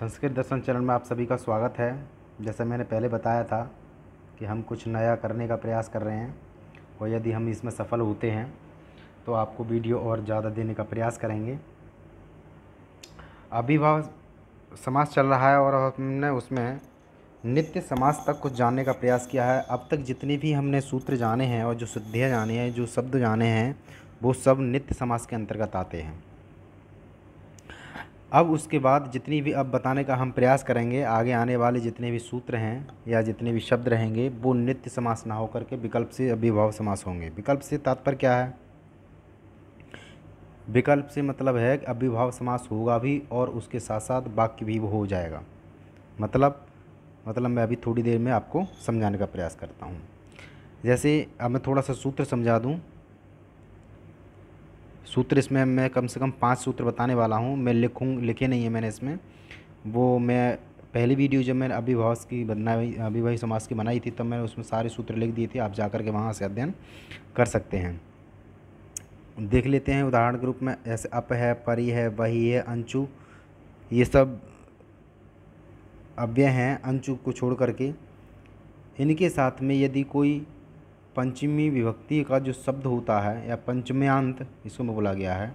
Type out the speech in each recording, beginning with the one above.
संस्कृत दर्शन channel में आप सभी का स्वागत है जैसे मैंने पहले बताया था कि हम कुछ नया करने का प्रयास कर रहे हैं और यदि हम इसमें सफल होते हैं तो आपको वीडियो और ज़्यादा देने का प्रयास करेंगे अभिभाव समाज चल रहा है और हमने उसमें नित्य समाज तक कुछ जानने का प्रयास किया है अब तक जितने भी हमने सूत्र जाने हैं और जो सिद्धियाँ जाने हैं जो शब्द जाने हैं वो सब नित्य समाज के अंतर्गत आते हैं अब उसके बाद जितनी भी अब बताने का हम प्रयास करेंगे आगे आने वाले जितने भी सूत्र हैं या जितने भी शब्द रहेंगे वो नित्य समास ना होकर के विकल्प से अभिभाव समास होंगे विकल्प से तात्पर्य क्या है विकल्प से मतलब है अभिभाव समास होगा भी और उसके साथ साथ वाक्य भी हो जाएगा मतलब मतलब मैं अभी थोड़ी देर में आपको समझाने का प्रयास करता हूँ जैसे अब मैं थोड़ा सा सूत्र समझा दूँ सूत्र इसमें मैं कम से कम पाँच सूत्र बताने वाला हूँ मैं लिखूँ लिखे नहीं है मैंने इसमें वो मैं पहली वीडियो जब मैंने अभिभावस की बनाई अभिभावी समाज की बनाई थी तब मैंने उसमें सारे सूत्र लिख दिए थे आप जा के वहाँ से अध्ययन कर सकते हैं देख लेते हैं उदाहरण के रूप में जैसे अप है परी है वही है अंचू ये सब अव्यय हैं अंचू को छोड़ करके इनके साथ में यदि कोई पंचमी विभक्ति का जो शब्द होता है या पंचम्यांत इसको में बोला गया है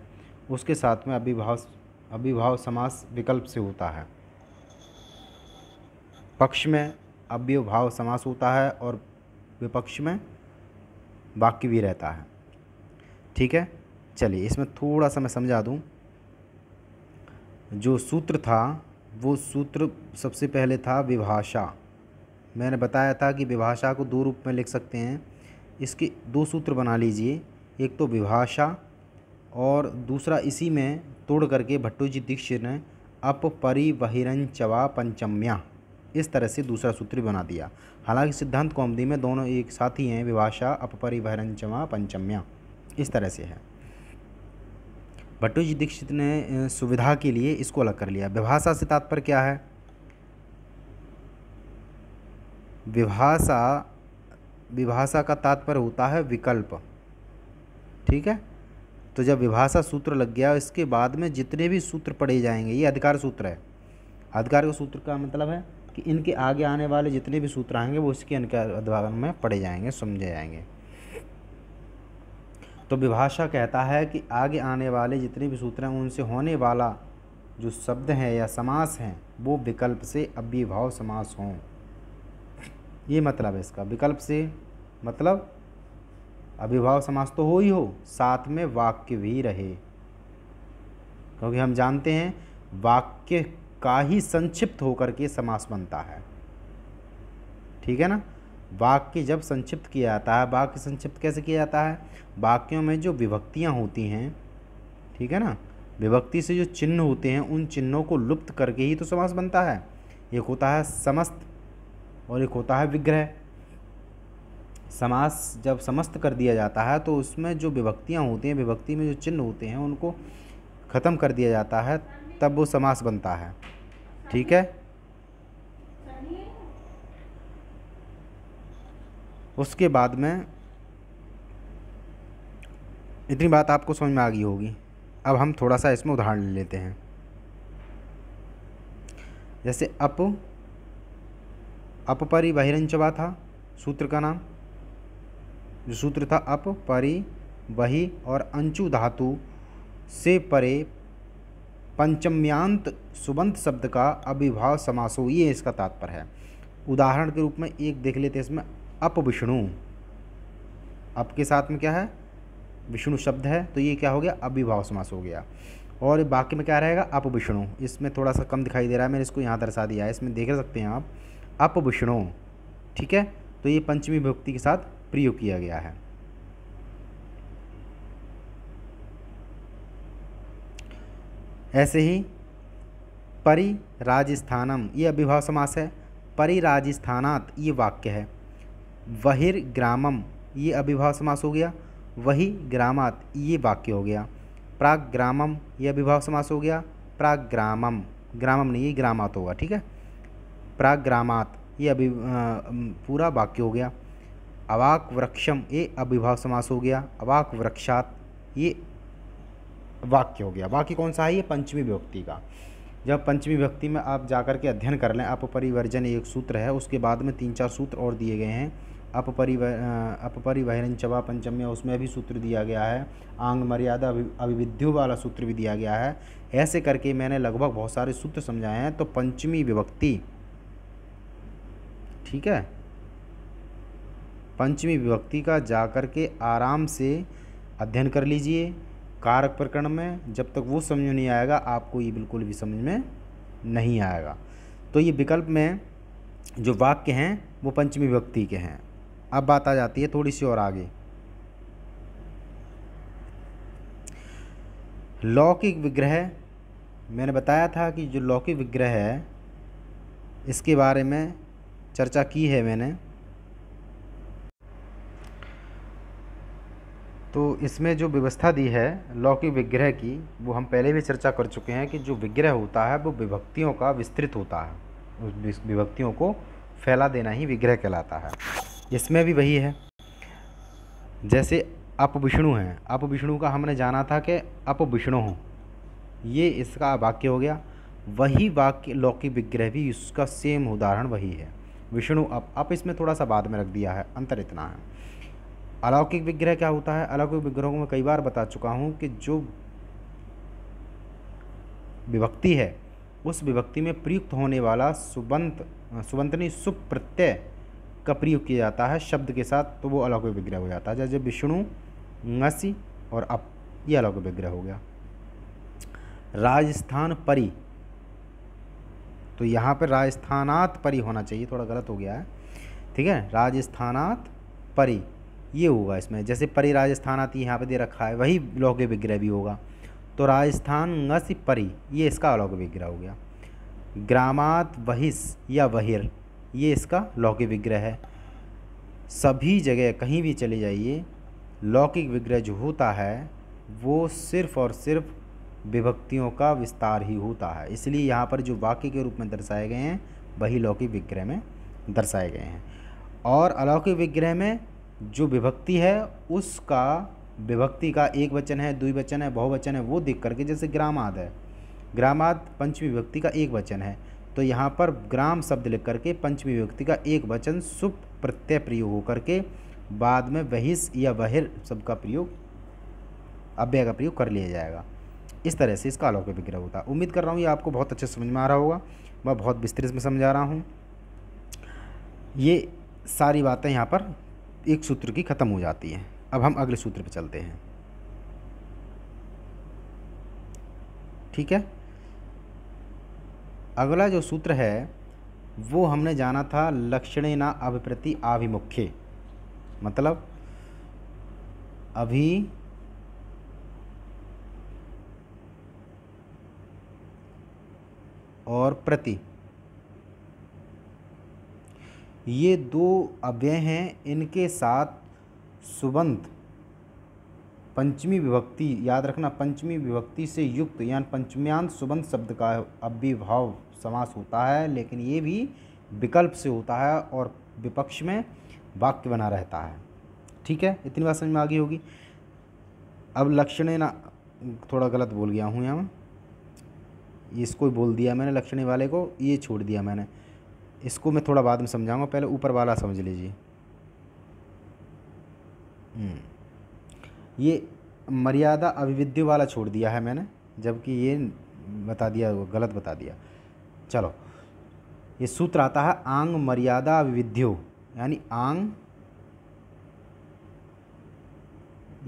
उसके साथ में अभिभाव अभिभाव समास विकल्प से होता है पक्ष में अव्यभाव समास होता है और विपक्ष में वाक्य भी रहता है ठीक है चलिए इसमें थोड़ा सा मैं समझा दूँ जो सूत्र था वो सूत्र सबसे पहले था विभाषा मैंने बताया था कि विभाषा को दो रूप में लिख सकते हैं इसके दो सूत्र बना लीजिए एक तो विभाषा और दूसरा इसी में तोड़ करके भट्टो जी दीक्षित ने चवा पंचम्या इस तरह से दूसरा सूत्र बना दिया हालांकि सिद्धांत कौमदी में दोनों एक साथ ही हैं विभाषा चवा पंचम्या इस तरह से है भट्टोजी जी दीक्षित ने सुविधा के लिए इसको अलग कर लिया विभाषा से तात्पर्य क्या है विभाषा विभाषा का तात्पर्य होता है विकल्प ठीक है तो जब विभाषा सूत्र लग गया इसके बाद में जितने भी सूत्र पढ़े जाएंगे ये अधिकार सूत्र है अधिकार के सूत्र का मतलब है कि इनके आगे आने वाले जितने भी सूत्र आएंगे वो इसके अधिकार में पढ़े जाएंगे समझे जाएंगे तो विभाषा कहता है कि आगे आने वाले जितने भी सूत्र हैं उनसे होने वाला जो शब्द हैं या समास हैं वो विकल्प से अभिभाव समास हों ये मतलब है इसका विकल्प से मतलब अभिभाव समास तो हो ही हो साथ में वाक्य भी रहे क्योंकि हम जानते हैं वाक्य का ही संक्षिप्त होकर के समास बनता है ठीक है ना वाक्य जब संक्षिप्त किया जाता है वाक्य संक्षिप्त कैसे किया जाता है वाक्यों में जो विभक्तियाँ होती हैं ठीक है ना विभक्ति से जो चिन्ह होते हैं उन चिन्हों को लुप्त करके ही तो समास बनता है एक होता है समस्त और एक होता है विग्रह समास जब समस्त कर दिया जाता है तो उसमें जो विभक्तियाँ होती हैं विभक्ति में जो चिन्ह होते हैं उनको ख़त्म कर दिया जाता है तब वो समास बनता है ठीक है उसके बाद में इतनी बात आपको समझ में आ गई होगी अब हम थोड़ा सा इसमें उदाहरण ले लेते हैं जैसे अप अपरिबहिरंचवा था सूत्र का नाम जो सूत्र था परि बहि और अंचु धातु से परे पंचम्यांत सुबंत शब्द का अभिभाव समासो ये इसका तात्पर्य है उदाहरण के रूप में एक देख लेते हैं इसमें अप विष्णु अप के साथ में क्या है विष्णु शब्द है तो ये क्या हो गया अभिभाव समास हो गया और बाकी में क्या रहेगा अप विष्णु इसमें थोड़ा सा कम दिखाई दे रहा है मैंने इसको यहाँ दर्शा दिया है इसमें देख सकते हैं आप अपभूषणों ठीक है तो ये पंचमी विभक्ति के साथ प्रयोग किया गया है ऐसे ही परि राजस्थानम ये अभिभाव समास है परि राजस्थानात ये वाक्य है वहिर ग्रामम ये अभिभाव समास हो गया वही ग्रामात ये वाक्य हो गया प्राग ग्रामम ये अभिभाव समास हो गया प्राग ग्रामम ग्रामम नहीं ये ग्रामात होगा ठीक है प्राग्रामात ये अभि पूरा वाक्य हो गया अवाक वृक्षम ये अभिभाव समास हो गया अवाक वृक्षात ये वाक्य हो गया वाक्य कौन सा है ये पंचमी व्यक्ति का जब पंचमी व्यक्ति में आप जाकर के अध्ययन कर लें अपरिवर्जन एक सूत्र है उसके बाद में तीन चार सूत्र और दिए गए हैं अपरिव अपरिवहन चवा पंचम्य उसमें भी सूत्र दिया गया है आंग मर्यादा अभिविध्यु वाला सूत्र भी दिया गया है ऐसे करके मैंने लगभग बहुत सारे सूत्र समझाए हैं तो पंचमी विभक्ति ठीक है पंचमी विभक्ति का जा कर के आराम से अध्ययन कर लीजिए कारक प्रकरण में जब तक वो समझ में नहीं आएगा आपको ये बिल्कुल भी समझ में नहीं आएगा तो ये विकल्प में जो वाक्य हैं वो पंचमी विभक्ति के हैं अब बात आ जाती है थोड़ी सी और आगे लौकिक विग्रह मैंने बताया था कि जो लौकिक विग्रह है इसके बारे में चर्चा की है मैंने तो इसमें जो व्यवस्था दी है लौकिक विग्रह की वो हम पहले भी चर्चा कर चुके हैं कि जो विग्रह होता है वो विभक्तियों का विस्तृत होता है उस विभक्तियों को फैला देना ही विग्रह कहलाता है इसमें भी वही है जैसे अप विष्णु हैं अपविष्णु का हमने जाना था कि अप विष्णु हो ये इसका वाक्य हो गया वही वाक्य लौकिक विग्रह भी इसका सेम उदाहरण वही है विष्णु अप अप इसमें थोड़ा सा बाद में रख दिया है अंतर इतना है अलौकिक विग्रह क्या होता है अलौकिक विग्रहों मैं कई बार बता चुका हूँ कि जो विभक्ति है उस विभक्ति में प्रयुक्त होने वाला सुबंत सुबंतनी सुप्रत्यय का प्रयोग किया जाता है शब्द के साथ तो वो अलौकिक विग्रह हो जाता है जैसे विष्णु नसी और अप ये अलौकिक विग्रह हो गया राजस्थान परी तो यहाँ पर राजस्थानात परी होना चाहिए थोड़ा गलत हो गया है ठीक है राजस्थानात परी ये होगा इसमें जैसे परी राजस्थानात यहाँ पे दे रखा है वही लौकिक विग्रह भी होगा तो राजस्थान नस परी ये इसका अलौकिक विग्रह हो गया ग्रामात वहिस या वहिर ये इसका लौकिक विग्रह है सभी जगह कहीं भी चले जाइए लौकिक विग्रह जो होता है वो सिर्फ़ और सिर्फ विभक्तियों का विस्तार ही होता है इसलिए यहाँ पर जो वाक्य के रूप में दर्शाए गए हैं वही लौकिक विग्रह में दर्शाए गए हैं और अलौकिक विग्रह में जो विभक्ति है उसका विभक्ति का एक वचन है दुई वचन है बहुवचन है वो देख करके जैसे ग्रामाद है ग्रामाद पंचमी विभक्ति का एक वचन है तो यहाँ पर ग्राम शब्द लिख करके पंचमी विभक्ति का एक वचन सुप प्रत्यय प्रयोग होकर के बाद में वहिस या बहिर शब्द का प्रयोग अव्यय का प्रयोग कर लिया जाएगा इस तरह से इसका अलौकिक विग्रह होता है उम्मीद कर रहा हूँ ये आपको बहुत अच्छे समझ में आ रहा होगा मैं बहुत विस्तृत में समझा रहा हूँ ये सारी बातें यहाँ पर एक सूत्र की ख़त्म हो जाती हैं अब हम अगले सूत्र पर चलते हैं ठीक है अगला जो सूत्र है वो हमने जाना था लक्षणे ना अभिप्रति आभिमुख्य मतलब अभी और प्रति ये दो अव्यय हैं इनके साथ सुबंध पंचमी विभक्ति याद रखना पंचमी विभक्ति से युक्त यान पंचम्यांश सुबंध शब्द का अभिभाव समास होता है लेकिन ये भी विकल्प से होता है और विपक्ष में वाक्य बना रहता है ठीक है इतनी बात समझ में आ गई होगी अब लक्षण ना थोड़ा गलत बोल गया हूँ यहाँ मैं इसको बोल दिया मैंने लक्षणी वाले को ये छोड़ दिया मैंने इसको मैं थोड़ा बाद में समझाऊंगा पहले ऊपर वाला समझ लीजिए हम्म। ये मर्यादा अभिविद्यु वाला छोड़ दिया है मैंने जबकि ये बता दिया गलत बता दिया चलो ये सूत्र आता है आंग मर्यादा अभिविद्यु यानी आंग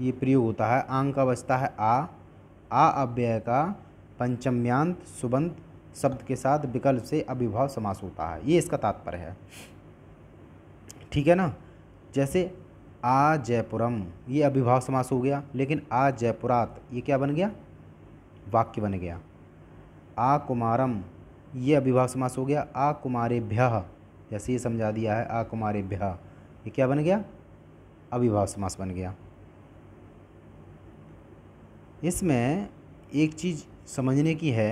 ये प्रयोग होता है आंग का बचता है आ आ अव्यय का पंचम्यांत सुबंत शब्द के साथ विकल्प से अभिभाव समास होता है ये इसका तात्पर्य है ठीक है ना जैसे आ जयपुरम ये अभिभाव समास हो गया लेकिन आ जयपुरात ये क्या बन गया वाक्य बन गया आ कुमारम ये अभिभाव समास हो गया आ कुमारे कुमारेभ्य जैसे ये समझा दिया है आ कुमारे भ्य ये क्या बन गया अभिभाव समास बन गया इसमें एक चीज़ समझने की है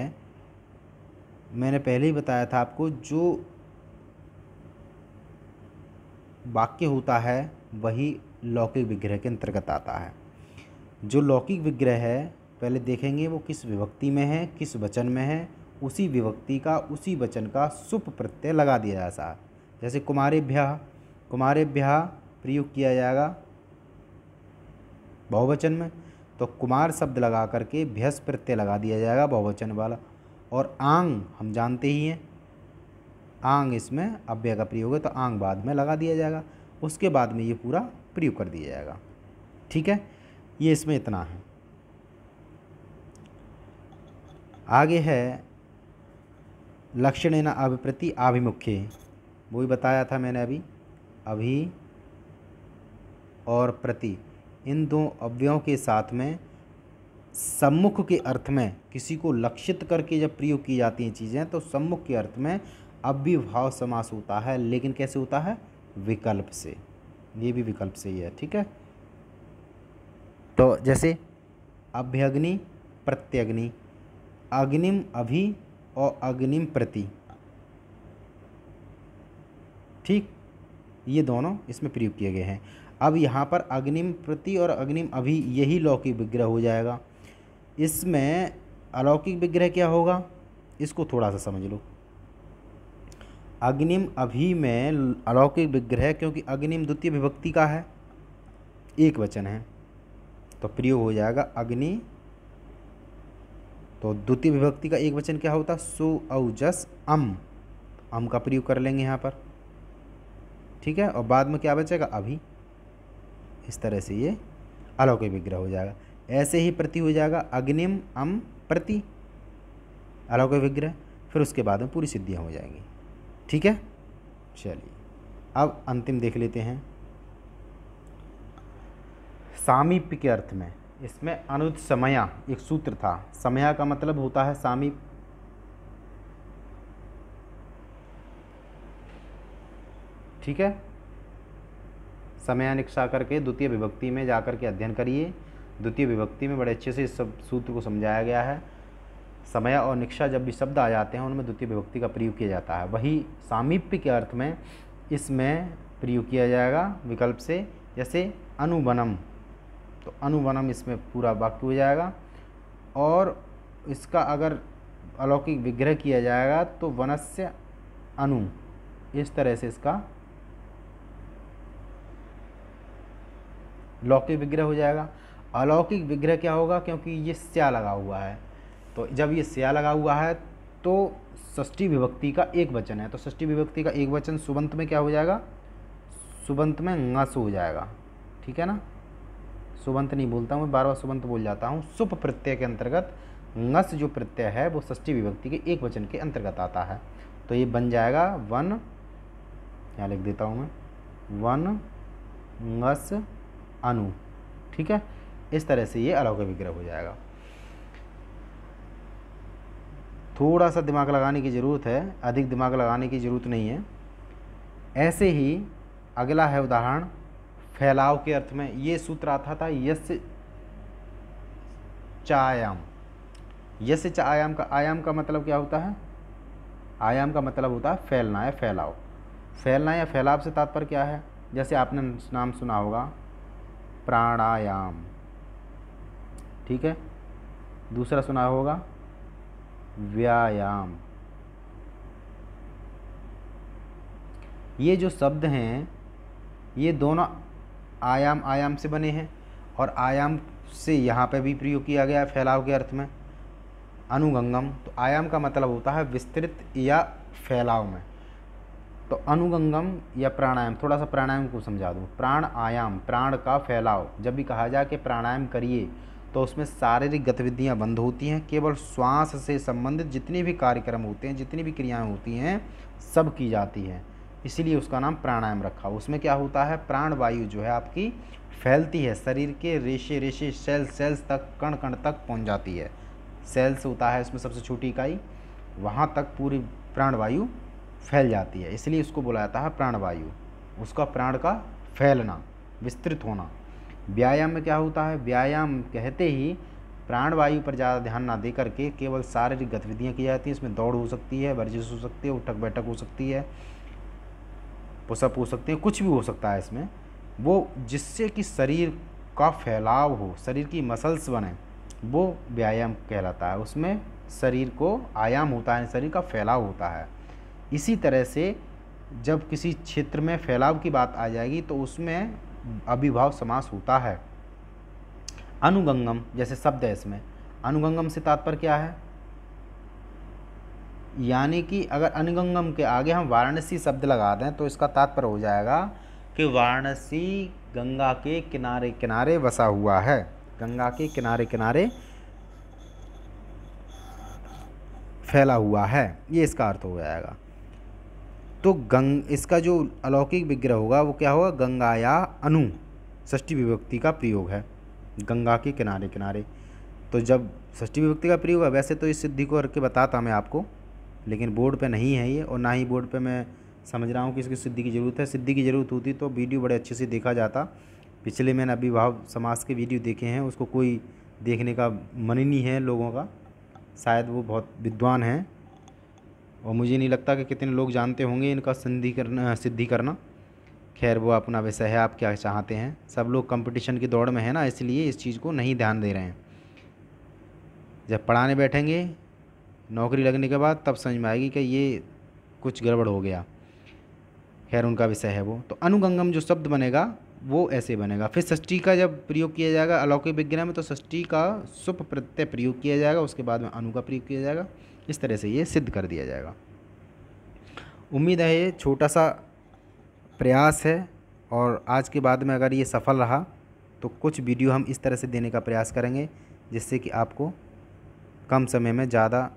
मैंने पहले ही बताया था आपको जो वाक्य होता है वही लौकिक विग्रह के अंतर्गत आता है जो लौकिक विग्रह है पहले देखेंगे वो किस विभक्ति में है किस वचन में है उसी विभक्ति का उसी वचन का सुप प्रत्यय लगा दिया जाता है जैसे कुमारेभ्या कुमारेभ्या प्रयोग किया जाएगा बहुवचन में तो कुमार शब्द लगा करके भ्यस प्रत्यय लगा दिया जाएगा बहुवचन वाला और आंग हम जानते ही हैं आंग इसमें अव्य का प्रयोग है तो आंग बाद में लगा दिया जाएगा उसके बाद में ये पूरा प्रयोग कर दिया जाएगा ठीक है ये इसमें इतना है आगे है लक्षण न अभिप्रति आभिमुख्य वो भी बताया था मैंने अभी अभी और प्रति इन दो अव्ययों के साथ में सम्मुख के अर्थ में किसी को लक्षित करके जब प्रयोग की जाती हैं चीज़ें तो सम्मुख के अर्थ में अव्यभाव समास होता है लेकिन कैसे होता है विकल्प से ये भी विकल्प से ही है ठीक है तो जैसे अभ्यग्नि प्रत्यग्नि अग्निम अभि और अग्निम प्रति ठीक ये दोनों इसमें प्रयोग किए गए हैं अब यहाँ पर अग्निम प्रति और अग्निम अभी यही लौकिक विग्रह हो जाएगा इसमें अलौकिक विग्रह क्या होगा इसको थोड़ा सा समझ लो अग्निम अभी में अलौकिक विग्रह क्योंकि अग्निम द्वितीय विभक्ति का है एक वचन है तो प्रयोग हो जाएगा अग्नि तो द्वितीय विभक्ति का एक वचन क्या होता औ औजस अम अम का प्रयोग कर लेंगे यहाँ पर ठीक है और बाद में क्या बचेगा अभी इस तरह से ये अलौकिक विग्रह हो जाएगा ऐसे ही प्रति हो जाएगा अग्निम अम प्रति अलौकिक विग्रह फिर उसके बाद में पूरी सिद्धियाँ हो जाएंगी ठीक है चलिए अब अंतिम देख लेते हैं सामीप्य के अर्थ में इसमें अनुद समया एक सूत्र था समया का मतलब होता है सामीप ठीक है निक्षा करके द्वितीय विभक्ति में जा कर के अध्ययन करिए द्वितीय विभक्ति में बड़े अच्छे से इस सब सूत्र को समझाया गया है समय और निक्षा जब भी शब्द आ जाते हैं उनमें द्वितीय विभक्ति का प्रयोग किया जाता है वही सामीप्य के अर्थ में इसमें प्रयोग किया जाएगा विकल्प से जैसे अनुबनम तो अनुबनम इसमें पूरा वाक्य हो जाएगा और इसका अगर अलौकिक विग्रह किया जाएगा तो वनस्य अनु इस तरह से इसका लौकिक विग्रह हो जाएगा अलौकिक विग्रह क्या होगा क्योंकि ये स्या लगा हुआ है तो जब ये स्या लगा हुआ है तो षष्ठी विभक्ति का एक वचन है तो षष्ठी विभक्ति का एक वचन सुबंत में क्या हो जाएगा सुबंत में ngस हो जाएगा ठीक है ना सुबंत नहीं बोलता हूँ मैं बार बार सुबंत बोल जाता हूँ सुप प्रत्यय के अंतर्गत ngस जो प्रत्यय है वो षष्ठी विभक्ति के एक वचन के अंतर्गत आता है तो ये बन जाएगा वन यहाँ लिख देता हूँ मैं वन ngस अनु ठीक है इस तरह से ये अलौकिक विग्रह हो जाएगा थोड़ा सा दिमाग लगाने की ज़रूरत है अधिक दिमाग लगाने की ज़रूरत नहीं है ऐसे ही अगला है उदाहरण फैलाव के अर्थ में ये सूत्र आता था यश चायाम यश चा आयाम का आयाम का मतलब क्या होता है आयाम का मतलब होता है फैलना या फैलाव फैलना या फैलाव से तात्पर्य क्या है जैसे आपने नाम सुना होगा प्राणायाम ठीक है दूसरा सुना होगा व्यायाम ये जो शब्द हैं ये दोनों आयाम आयाम से बने हैं और आयाम से यहाँ पे भी प्रयोग किया गया है फैलाव के अर्थ में अनुगंगम तो आयाम का मतलब होता है विस्तृत या फैलाव में तो अनुगंगम या प्राणायाम थोड़ा सा प्राणायाम को समझा दूँ प्राण आयाम प्राण का फैलाव जब भी कहा जाए कि प्राणायाम करिए तो उसमें शारीरिक गतिविधियाँ बंद होती हैं केवल श्वास से संबंधित जितने भी कार्यक्रम होते हैं जितनी भी क्रियाएँ होती हैं सब की जाती हैं इसीलिए उसका नाम प्राणायाम रखा उसमें क्या होता है प्राण वायु जो है आपकी फैलती है शरीर के रेशे रेशे सेल सेल्स तक कण कण तक पहुंच जाती है सेल्स होता है उसमें सबसे छोटी इकाई वहाँ तक पूरी प्राणवायु फैल जाती है इसलिए इसको बोला जाता है प्राणवायु उसका प्राण का फैलना विस्तृत होना व्यायाम में क्या होता है व्यायाम कहते ही प्राणवायु पर ज़्यादा ध्यान ना दे करके केवल शारीरिक गतिविधियाँ की जाती हैं इसमें दौड़ हो सकती है वर्जिश हो सकती है उठक बैठक हो सकती है पुषप हो सकते हैं कुछ भी हो सकता है इसमें वो जिससे कि शरीर का फैलाव हो शरीर की मसल्स बने वो व्यायाम कहलाता है उसमें शरीर को आयाम होता है शरीर का फैलाव होता है इसी तरह से जब किसी क्षेत्र में फैलाव की बात आ जाएगी तो उसमें अभिभाव समास होता है अनुगंगम जैसे शब्द है इसमें अनुगंगम से तात्पर्य क्या है यानी कि अगर अनुगंगम के आगे हम वाराणसी शब्द लगा दें तो इसका तात्पर्य हो जाएगा कि वाराणसी गंगा के किनारे किनारे बसा हुआ है गंगा के किनारे किनारे फैला हुआ है ये इसका अर्थ हो जाएगा तो गंग इसका जो अलौकिक विग्रह होगा वो क्या होगा गंगा या अनु षष्ठी विभक्ति का प्रयोग है गंगा के किनारे किनारे तो जब षष्ठी विभक्ति का प्रयोग है वैसे तो इस सिद्धि को करके बताता मैं आपको लेकिन बोर्ड पे नहीं है ये और ना ही बोर्ड पे मैं समझ रहा हूँ कि इसकी सिद्धि की ज़रूरत है सिद्धि की ज़रूरत होती तो वीडियो बड़े अच्छे से देखा जाता पिछले मैंने अभी भाव समाज के वीडियो देखे हैं उसको कोई देखने का मन ही नहीं है लोगों का शायद वो बहुत विद्वान हैं और मुझे नहीं लगता कि कितने लोग जानते होंगे इनका सिद्धि करना सिद्धि करना खैर वो अपना विषय है आप क्या चाहते हैं सब लोग कंपटीशन की दौड़ में है ना इसलिए इस चीज़ को नहीं ध्यान दे रहे हैं जब पढ़ाने बैठेंगे नौकरी लगने के बाद तब समझ में आएगी कि ये कुछ गड़बड़ हो गया खैर उनका विषय है वो तो अनुगंगम जो शब्द बनेगा वो ऐसे बनेगा फिर षष्टी का जब प्रयोग किया जाएगा अलौकिक विज्ञान में तो षष्टी का सुप प्रत्यय प्रयोग किया जाएगा उसके बाद में अनु का प्रयोग किया जाएगा इस तरह से ये सिद्ध कर दिया जाएगा उम्मीद है ये छोटा सा प्रयास है और आज के बाद में अगर ये सफल रहा तो कुछ वीडियो हम इस तरह से देने का प्रयास करेंगे जिससे कि आपको कम समय में ज़्यादा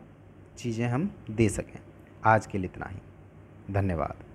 चीज़ें हम दे सकें आज के लिए इतना ही धन्यवाद